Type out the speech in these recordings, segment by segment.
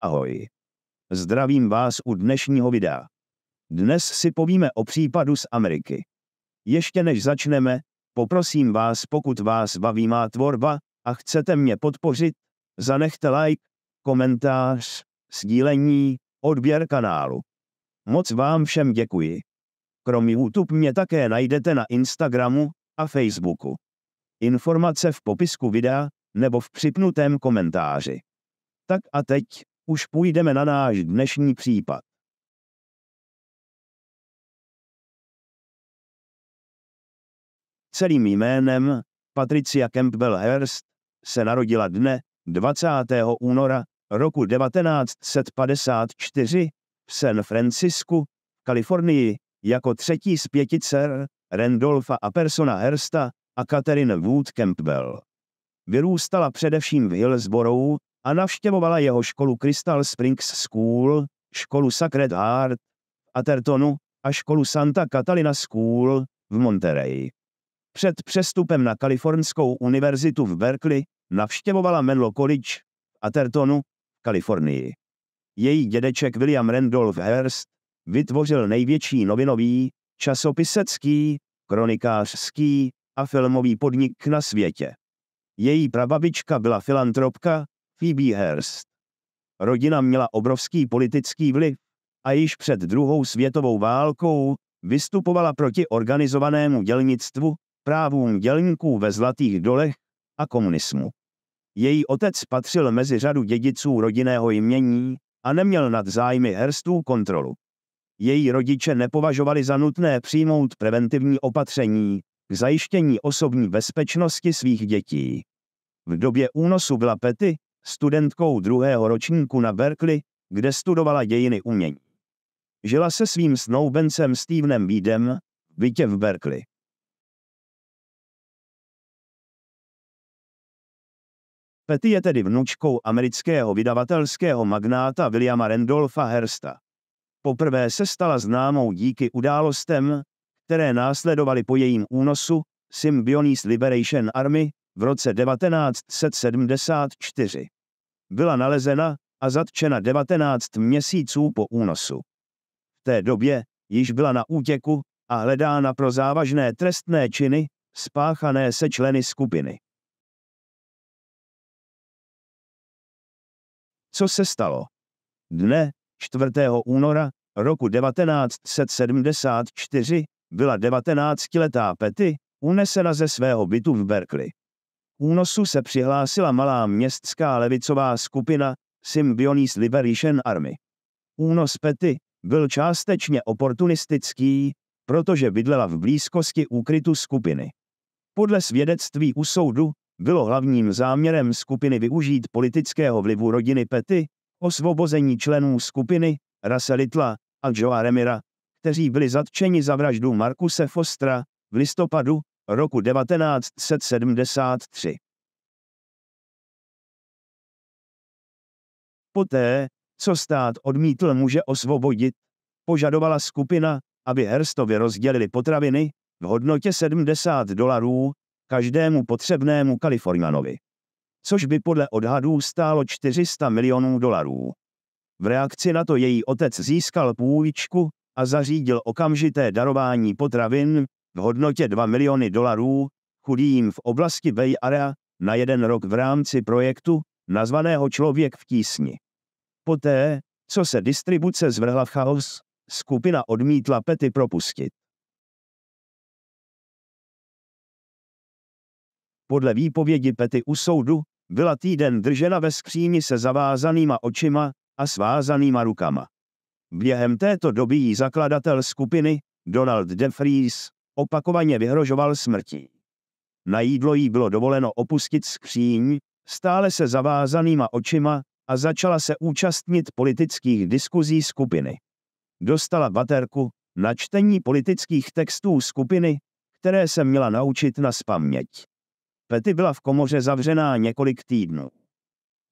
Ahoj. Zdravím vás u dnešního videa. Dnes si povíme o případu z Ameriky. Ještě než začneme, poprosím vás, pokud vás baví má tvorba a chcete mě podpořit, zanechte like, komentář, sdílení, odběr kanálu. Moc vám všem děkuji. Kromě YouTube mě také najdete na Instagramu a Facebooku. Informace v popisku videa nebo v připnutém komentáři. Tak a teď, už půjdeme na náš dnešní případ. Celým jménem Patricia Campbell Hearst se narodila dne 20. února roku 1954 v San Francisku, Kalifornii, jako třetí z pěti dcer Randolfa a Persona Hersta a Catherine Wood Campbell. Vyrůstala především v Hillsborough, a navštěvovala jeho školu Crystal Springs School, školu Sacred Heart a Athertonu a školu Santa Catalina School v Monterey. Před přestupem na Kalifornskou univerzitu v Berkeley navštěvovala Menlo College v Athertonu, Kalifornii. Její dědeček William Randolph Hearst vytvořil největší novinový, časopisecký, kronikářský a filmový podnik na světě. Její prababička byla filantropka, Phoebe Hearst. Rodina měla obrovský politický vliv a již před druhou světovou válkou vystupovala proti organizovanému dělnictvu, právům dělníků ve Zlatých dolech a komunismu. Její otec patřil mezi řadu dědiců rodinného jmění a neměl nad zájmy Herstů kontrolu. Její rodiče nepovažovali za nutné přijmout preventivní opatření k zajištění osobní bezpečnosti svých dětí. V době únosu byla Petty, studentkou druhého ročníku na Berkeley, kde studovala dějiny umění. Žila se svým snoubencem Stevenem Weedem v bytě v Berkeley. Petty je tedy vnučkou amerického vydavatelského magnáta Williama Randolfa Hersta. Poprvé se stala známou díky událostem, které následovaly po jejím únosu Symbionese Liberation Army v roce 1974 byla nalezena a zatčena 19 měsíců po únosu. V té době již byla na útěku a hledána pro závažné trestné činy spáchané se členy skupiny. Co se stalo? Dne 4. února roku 1974 byla 19-letá Petty unesena ze svého bytu v Berkeley únosu se přihlásila malá městská levicová skupina Symbionis Liberation Army. Únos Pety byl částečně oportunistický, protože bydlela v blízkosti úkrytu skupiny. Podle svědectví u soudu bylo hlavním záměrem skupiny využít politického vlivu rodiny Pety, osvobození členů skupiny, Rase Litla a Joa Remira, kteří byli zatčeni za vraždu Markuse Fostra v listopadu roku 1973. Poté, co stát odmítl muže osvobodit, požadovala skupina, aby Herstovi rozdělili potraviny v hodnotě 70 dolarů každému potřebnému Kalifornianovi. Což by podle odhadů stálo 400 milionů dolarů. V reakci na to její otec získal půjčku a zařídil okamžité darování potravin v hodnotě 2 miliony dolarů chudým v oblasti Bay Area na jeden rok v rámci projektu nazvaného Člověk v tísni. Poté, co se distribuce zvrhla v chaos, skupina odmítla pety propustit. Podle výpovědi Pety u soudu byla týden držena ve skříni se zavázanýma očima a svázanýma rukama. Během této doby jí zakladatel skupiny, Donald DeFries Opakovaně vyhrožoval smrtí. Na jídlo jí bylo dovoleno opustit skříň, stále se zavázanýma očima, a začala se účastnit politických diskuzí skupiny. Dostala baterku na čtení politických textů skupiny, které se měla naučit na spaměť. Pety byla v komoře zavřená několik týdnů.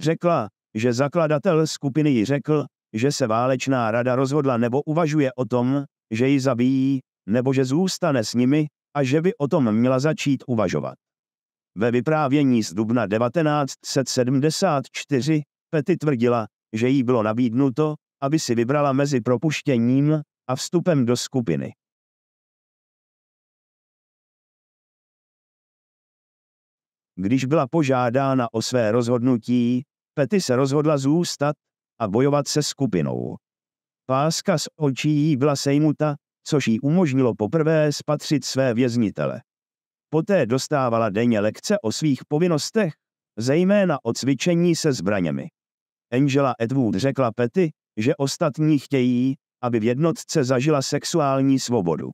Řekla, že zakladatel skupiny ji řekl, že se válečná rada rozhodla nebo uvažuje o tom, že ji zabijí, nebo že zůstane s nimi a že by o tom měla začít uvažovat. Ve vyprávění z dubna 1974 Petty tvrdila, že jí bylo nabídnuto, aby si vybrala mezi propuštěním a vstupem do skupiny. Když byla požádána o své rozhodnutí, Petty se rozhodla zůstat a bojovat se skupinou. Páska z očí jí byla sejmuta což jí umožnilo poprvé spatřit své věznitele. Poté dostávala denně lekce o svých povinnostech, zejména o cvičení se zbraněmi. Angela Edwood řekla Petty, že ostatní chtějí, aby v jednotce zažila sexuální svobodu.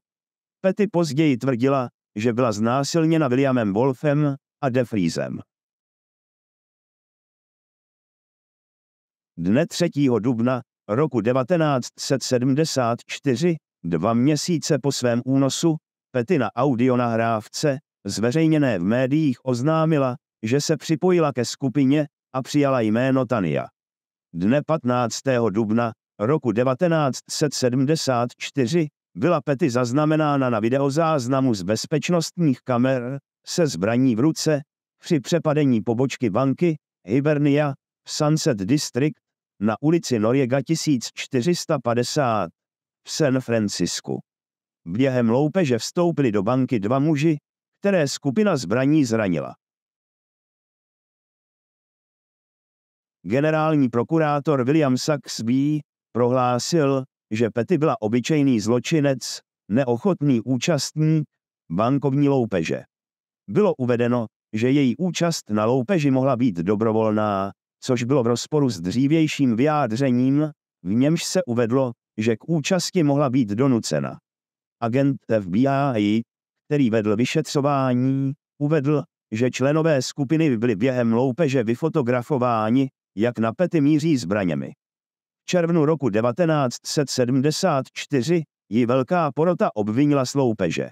Petty později tvrdila, že byla znásilněna Williamem Wolfem a Defrizem. Dne 3. dubna roku 1974 Dva měsíce po svém únosu, Petina audionahrávce, zveřejněné v médiích oznámila, že se připojila ke skupině a přijala jméno Tania. Dne 15. dubna roku 1974 byla Pety zaznamenána na videozáznamu z bezpečnostních kamer se zbraní v ruce při přepadení pobočky banky Hibernia v Sunset District na ulici Noriega 1450 v San Francisku. Během loupeže vstoupili do banky dva muži, které skupina zbraní zranila. Generální prokurátor William Saxby prohlásil, že Petty byla obyčejný zločinec, neochotný účastník bankovní loupeže. Bylo uvedeno, že její účast na loupeži mohla být dobrovolná, což bylo v rozporu s dřívějším vyjádřením, v němž se uvedlo, že k účasti mohla být donucena. Agent FBI, který vedl vyšetřování, uvedl, že členové skupiny byli během loupeže vyfotografováni, jak na pety míří zbraněmi. V červnu roku 1974 ji velká porota obvinila z loupeže.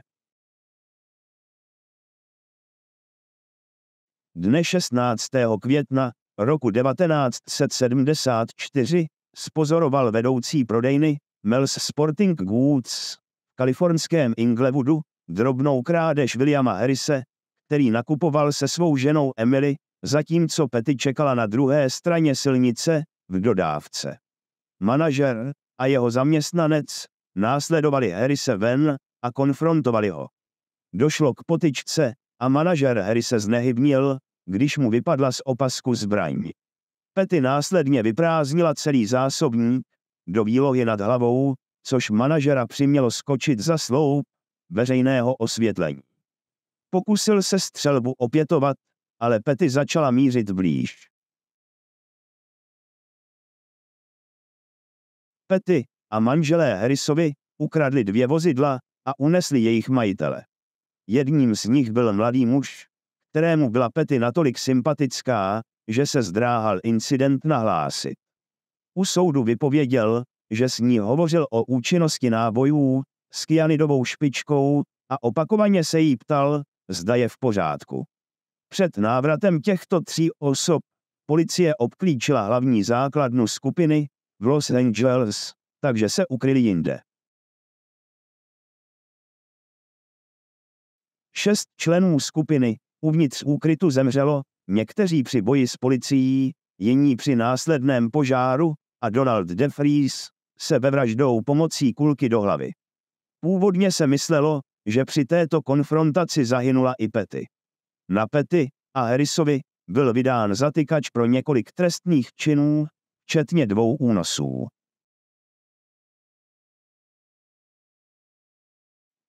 Dne 16. května roku 1974 spozoroval vedoucí prodejny Mel's Sporting Goods v kalifornském Inglewoodu, drobnou krádež Williama Harrise, který nakupoval se svou ženou Emily, zatímco Petty čekala na druhé straně silnice, v dodávce. Manažer a jeho zaměstnanec následovali Harrise ven a konfrontovali ho. Došlo k potyčce a manažer Harrise znehybnil, když mu vypadla z opasku zbraň. Petty následně vyprázdnila celý zásobník do výlohy nad hlavou, což manažera přimělo skočit za sloup veřejného osvětlení. Pokusil se střelbu opětovat, ale Petty začala mířit blíž. Petty a manželé Harrisovi ukradli dvě vozidla a unesli jejich majitele. Jedním z nich byl mladý muž, kterému byla Petty natolik sympatická, že se zdráhal incident nahlásit. U soudu vypověděl, že s ní hovořil o účinnosti nábojů, s kyanidovou špičkou a opakovaně se jí ptal, zda je v pořádku. Před návratem těchto tří osob policie obklíčila hlavní základnu skupiny v Los Angeles, takže se ukryli jinde. Šest členů skupiny uvnitř úkrytu zemřelo Někteří při boji s policií, jiní při následném požáru a Donald Defries se sebevraždou pomocí kulky do hlavy. Původně se myslelo, že při této konfrontaci zahynula i Petty. Na Petty a Harrisovi byl vydán zatykač pro několik trestných činů, včetně dvou únosů.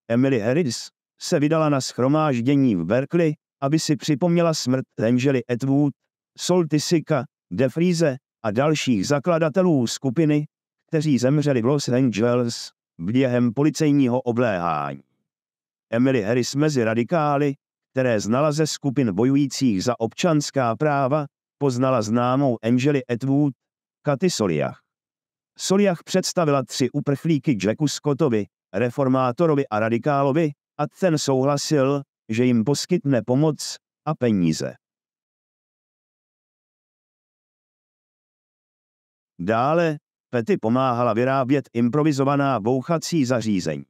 Emily Harris se vydala na schromáždění v Berkeley, aby si připomněla smrt Angely Atwood, Sol Tisika, a dalších zakladatelů skupiny, kteří zemřeli v Los Angeles během policejního obléhání. Emily Harris mezi radikály, které znala ze skupin bojujících za občanská práva, poznala známou Angely Atwood, Katy Soliach. Soliach představila tři uprchlíky Jacku Scottovi, reformátorovi a radikálovi, a ten souhlasil, že jim poskytne pomoc a peníze. Dále Petty pomáhala vyrábět improvizovaná bouchací zařízení.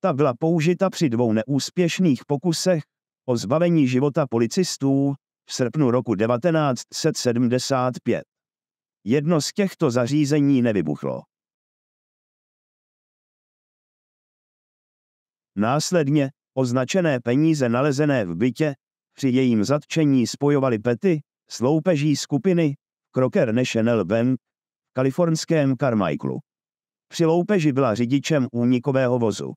Ta byla použita při dvou neúspěšných pokusech o zbavení života policistů v srpnu roku 1975. Jedno z těchto zařízení nevybuchlo. Následně Označené peníze nalezené v bytě, při jejím zatčení spojovali Pety, sloupeží skupiny, Crocker National Bank, v kalifornském Carmichaelu. Při loupeži byla řidičem únikového vozu.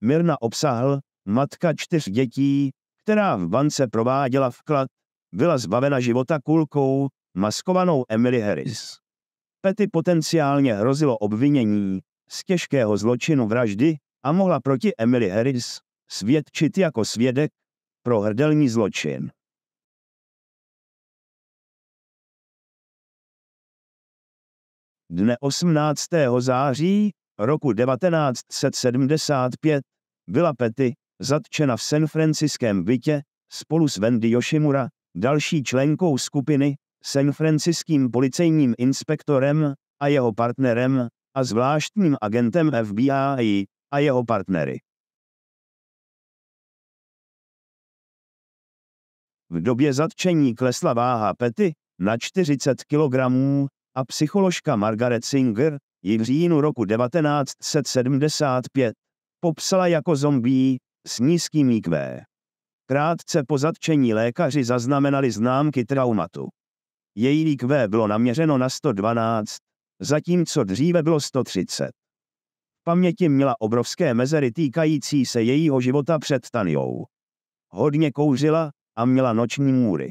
Mirna obsahl, matka čtyř dětí, která v bance prováděla vklad, byla zbavena života kulkou, maskovanou Emily Harris. Petty potenciálně hrozilo obvinění z těžkého zločinu vraždy a mohla proti Emily Harris svědčit jako svědek pro hrdelní zločin. Dne 18. září roku 1975 byla Petty zatčena v San Franciském bytě spolu s Wendy Yoshimura, další členkou skupiny, San Franciským policejním inspektorem a jeho partnerem a zvláštním agentem FBI a jeho partnery. V době zatčení klesla váha Pety na 40 kg a psycholožka Margaret Singer ji v říjnu roku 1975 popsala jako zombí s nízkým IQ. Krátce po zatčení lékaři zaznamenali známky traumatu. Její IQ bylo naměřeno na 112, zatímco dříve bylo 130. V paměti měla obrovské mezery týkající se jejího života před Tanjou. Hodně kouřila, a měla noční můry.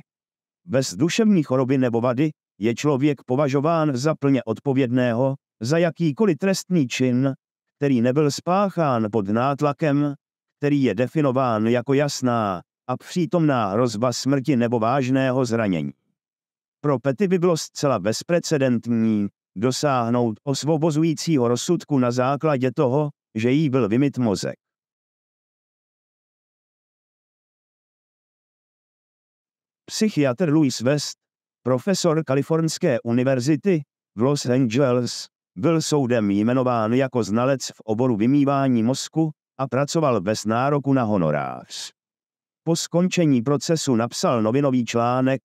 Bez duševní choroby nebo vady je člověk považován za plně odpovědného za jakýkoliv trestný čin, který nebyl spáchán pod nátlakem, který je definován jako jasná a přítomná hrozba smrti nebo vážného zranění. Pro Pety by bylo zcela bezprecedentní dosáhnout osvobozujícího rozsudku na základě toho, že jí byl vymyt mozek. Psychiatr Louis West, profesor Kalifornské univerzity v Los Angeles, byl soudem jmenován jako znalec v oboru vymývání mozku a pracoval bez nároku na honorář. Po skončení procesu napsal novinový článek,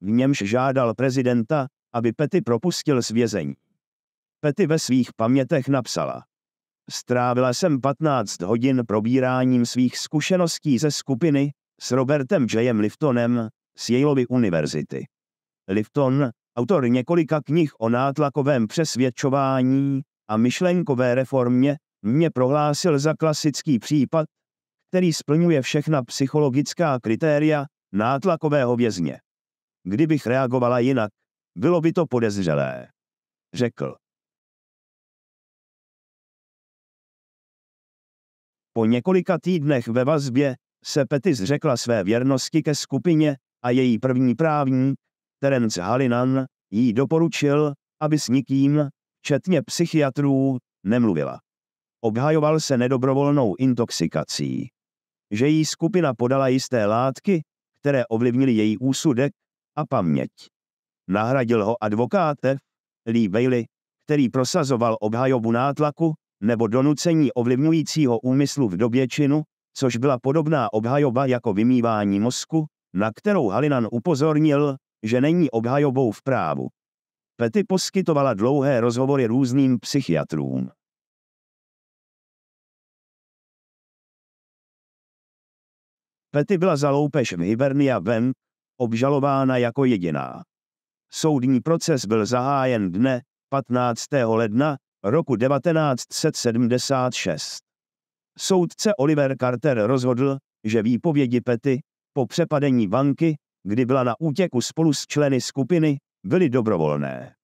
v němž žádal prezidenta, aby Petty propustil z vězení. Petty ve svých pamětech napsala. Strávila jsem 15 hodin probíráním svých zkušeností ze skupiny s Robertem Jayem Liftonem, z Yaleovy univerzity. Lifton, autor několika knih o nátlakovém přesvědčování a myšlenkové reformě, mě prohlásil za klasický případ, který splňuje všechna psychologická kritéria nátlakového vězně. Kdybych reagovala jinak, bylo by to podezřelé. Řekl. Po několika týdnech ve vazbě se Petis zřekla své věrnosti ke skupině, a její první právník, Terence Halinan, jí doporučil, aby s nikým, včetně psychiatrů, nemluvila. Obhajoval se nedobrovolnou intoxikací. Že jí skupina podala jisté látky, které ovlivnily její úsudek a paměť. Nahradil ho advokáte Lee Bailey, který prosazoval obhajobu nátlaku nebo donucení ovlivňujícího úmyslu v době činu, což byla podobná obhajoba jako vymývání mozku, na kterou Halinan upozornil, že není obhajobou v právu. Pety poskytovala dlouhé rozhovory různým psychiatrům. Petty byla za loupež v Hibernia Ven obžalována jako jediná. Soudní proces byl zahájen dne 15. ledna roku 1976. Soudce Oliver Carter rozhodl, že výpovědi Petty, po přepadení banky, kdy byla na útěku spolu s členy skupiny, byly dobrovolné.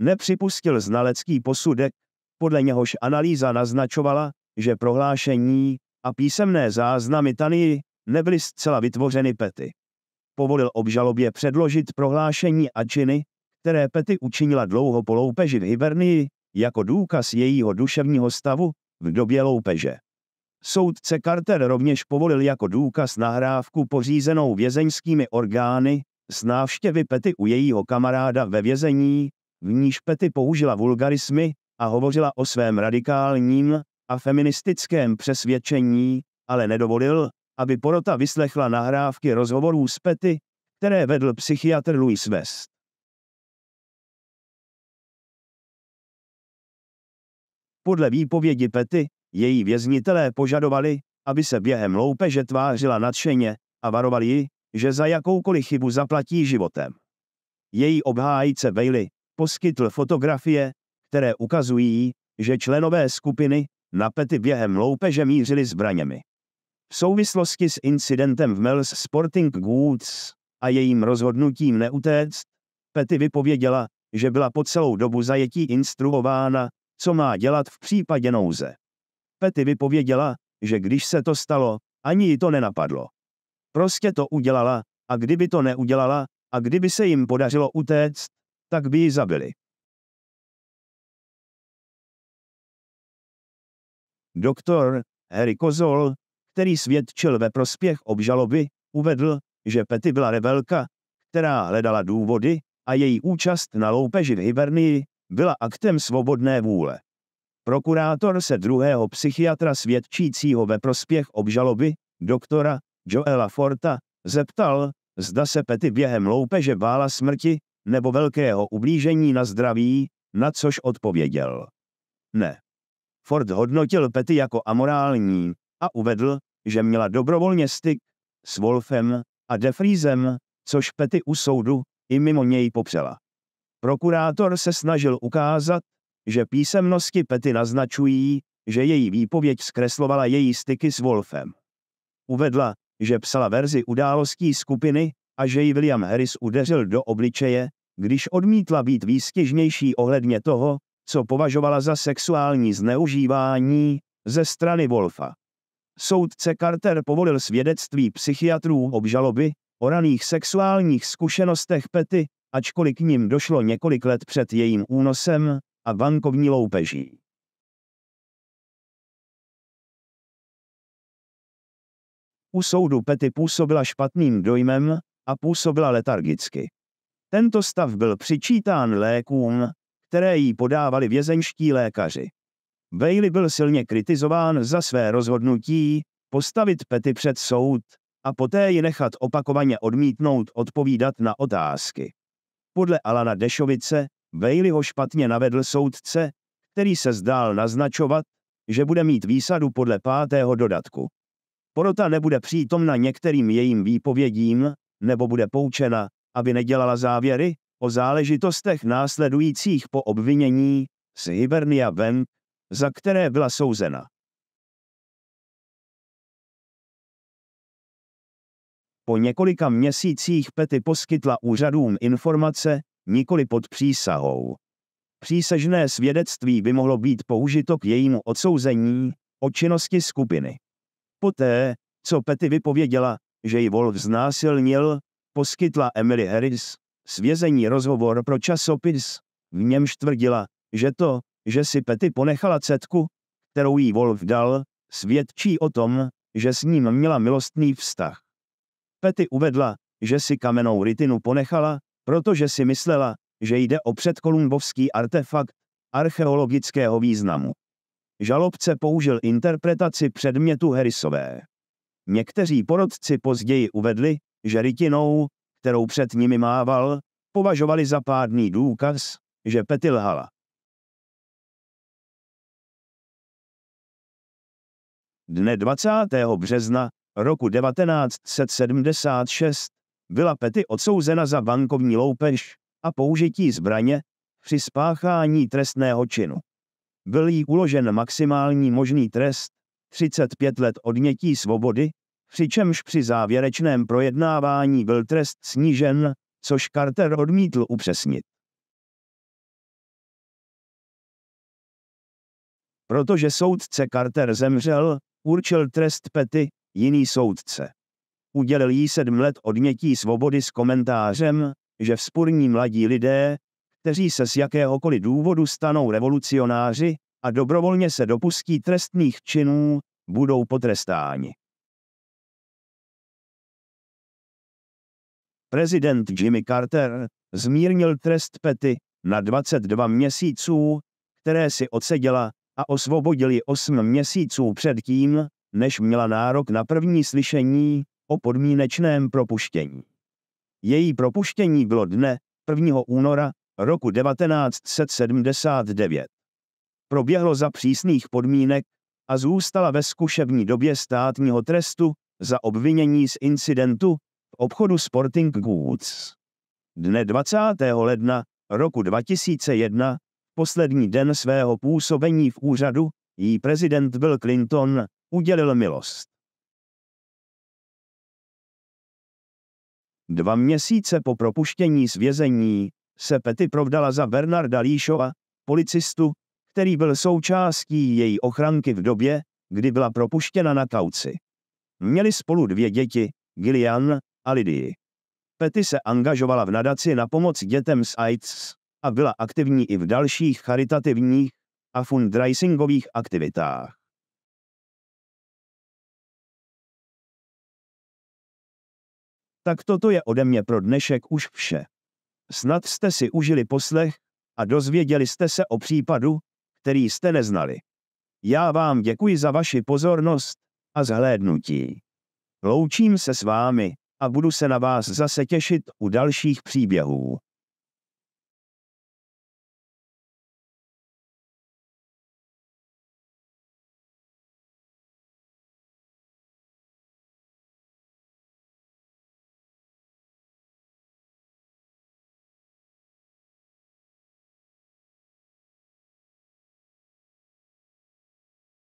Nepřipustil znalecký posudek, podle něhož analýza naznačovala, že prohlášení a písemné záznamy Tanii nebyly zcela vytvořeny Pety. Povolil obžalobě předložit prohlášení a činy, které Pety učinila dlouho po loupeži v Hibernii, jako důkaz jejího duševního stavu v době loupeže. Soudce Carter rovněž povolil jako důkaz nahrávku pořízenou vězeňskými orgány z návštěvy Pety u jejího kamaráda ve vězení, v níž Pety použila vulgarismy a hovořila o svém radikálním a feministickém přesvědčení, ale nedovolil, aby porota vyslechla nahrávky rozhovorů s Pety, které vedl psychiatr Louis West. Podle výpovědi Pety, její věznitelé požadovali, aby se během loupeže tvářila nadšeně a varovali ji, že za jakoukoliv chybu zaplatí životem. Její obhájce Bailey poskytl fotografie, které ukazují, že členové skupiny na Pety během loupeže mířili zbraněmi. V souvislosti s incidentem v Mel's Sporting Goods a jejím rozhodnutím neutéct, Petty vypověděla, že byla po celou dobu zajetí instruována, co má dělat v případě nouze. Petty vypověděla, že když se to stalo, ani ji to nenapadlo. Prostě to udělala, a kdyby to neudělala, a kdyby se jim podařilo utéct, tak by ji zabili. Doktor Harry Kozol, který svědčil ve prospěch obžaloby, uvedl, že Petty byla rebelka, která hledala důvody a její účast na loupeži v Hibernii byla aktem svobodné vůle. Prokurátor se druhého psychiatra svědčícího ve prospěch obžaloby, doktora Joela Forta, zeptal, zda se Pety během loupeže bála smrti nebo velkého ublížení na zdraví, na což odpověděl. Ne. Ford hodnotil Pety jako amorální a uvedl, že měla dobrovolně styk s Wolfem a Defrizem, což Pety u soudu i mimo něj popřela. Prokurátor se snažil ukázat, že písemnosti Pety naznačují, že její výpověď zkreslovala její styky s Wolfem. Uvedla, že psala verzi událostí skupiny a že ji William Harris udeřil do obličeje, když odmítla být výstěžnější ohledně toho, co považovala za sexuální zneužívání ze strany Wolfa. Soudce Carter povolil svědectví psychiatrů obžaloby o raných sexuálních zkušenostech Pety, ačkoliv k ním došlo několik let před jejím únosem, a bankovní loupeží. U soudu Pety působila špatným dojmem a působila letargicky. Tento stav byl přičítán lékům, které jí podávali vězenští lékaři. Bailey byl silně kritizován za své rozhodnutí postavit Pety před soud a poté ji nechat opakovaně odmítnout odpovídat na otázky. Podle Alana Dešovice ho špatně navedl soudce, který se zdál naznačovat, že bude mít výsadu podle pátého dodatku. Porota nebude přítomna některým jejím výpovědím, nebo bude poučena, aby nedělala závěry o záležitostech následujících po obvinění z Hibernia Ven, za které byla souzena. Po několika měsících Pety poskytla úřadům informace, nikoli pod přísahou. Přísežné svědectví by mohlo být použito k jejímu odsouzení o činnosti skupiny. Poté, co Petty vypověděla, že ji Wolf znásilnil, poskytla Emily Harris svězení rozhovor pro časopis, v němž tvrdila, že to, že si Petty ponechala cetku, kterou jí Wolf dal, svědčí o tom, že s ním měla milostný vztah. Petty uvedla, že si kamenou rytinu ponechala, protože si myslela, že jde o předkolumbovský artefakt archeologického významu. Žalobce použil interpretaci předmětu Herisové. Někteří porodci později uvedli, že rytinou, kterou před nimi mával, považovali za pádný důkaz, že Petty lhala. Dne 20. března roku 1976 byla Pety odsouzena za bankovní loupež a použití zbraně při spáchání trestného činu. Byl jí uložen maximální možný trest 35 let odnětí svobody, přičemž při závěrečném projednávání byl trest snížen, což Carter odmítl upřesnit. Protože soudce Carter zemřel, určil trest Pety, jiný soudce udělil jí sedm let odnětí svobody s komentářem, že vzpurní mladí lidé, kteří se z jakéhokoliv důvodu stanou revolucionáři a dobrovolně se dopustí trestných činů, budou potrestáni. Prezident Jimmy Carter zmírnil trest Pety na 22 měsíců, které si odseděla a osvobodili 8 měsíců předtím, než měla nárok na první slyšení, o podmínečném propuštění. Její propuštění bylo dne 1. února roku 1979. Proběhlo za přísných podmínek a zůstala ve zkušební době státního trestu za obvinění z incidentu v obchodu Sporting Goods. Dne 20. ledna roku 2001, poslední den svého působení v úřadu, jí prezident Bill Clinton udělil milost. Dva měsíce po propuštění z vězení se Pety provdala za Bernarda Líšova, policistu, který byl součástí její ochranky v době, kdy byla propuštěna na kauci. Měli spolu dvě děti, Gillian a Lidii. Pety se angažovala v nadaci na pomoc dětem s AIDS a byla aktivní i v dalších charitativních a fundraisingových aktivitách. Tak toto je ode mě pro dnešek už vše. Snad jste si užili poslech a dozvěděli jste se o případu, který jste neznali. Já vám děkuji za vaši pozornost a zhlédnutí. Loučím se s vámi a budu se na vás zase těšit u dalších příběhů.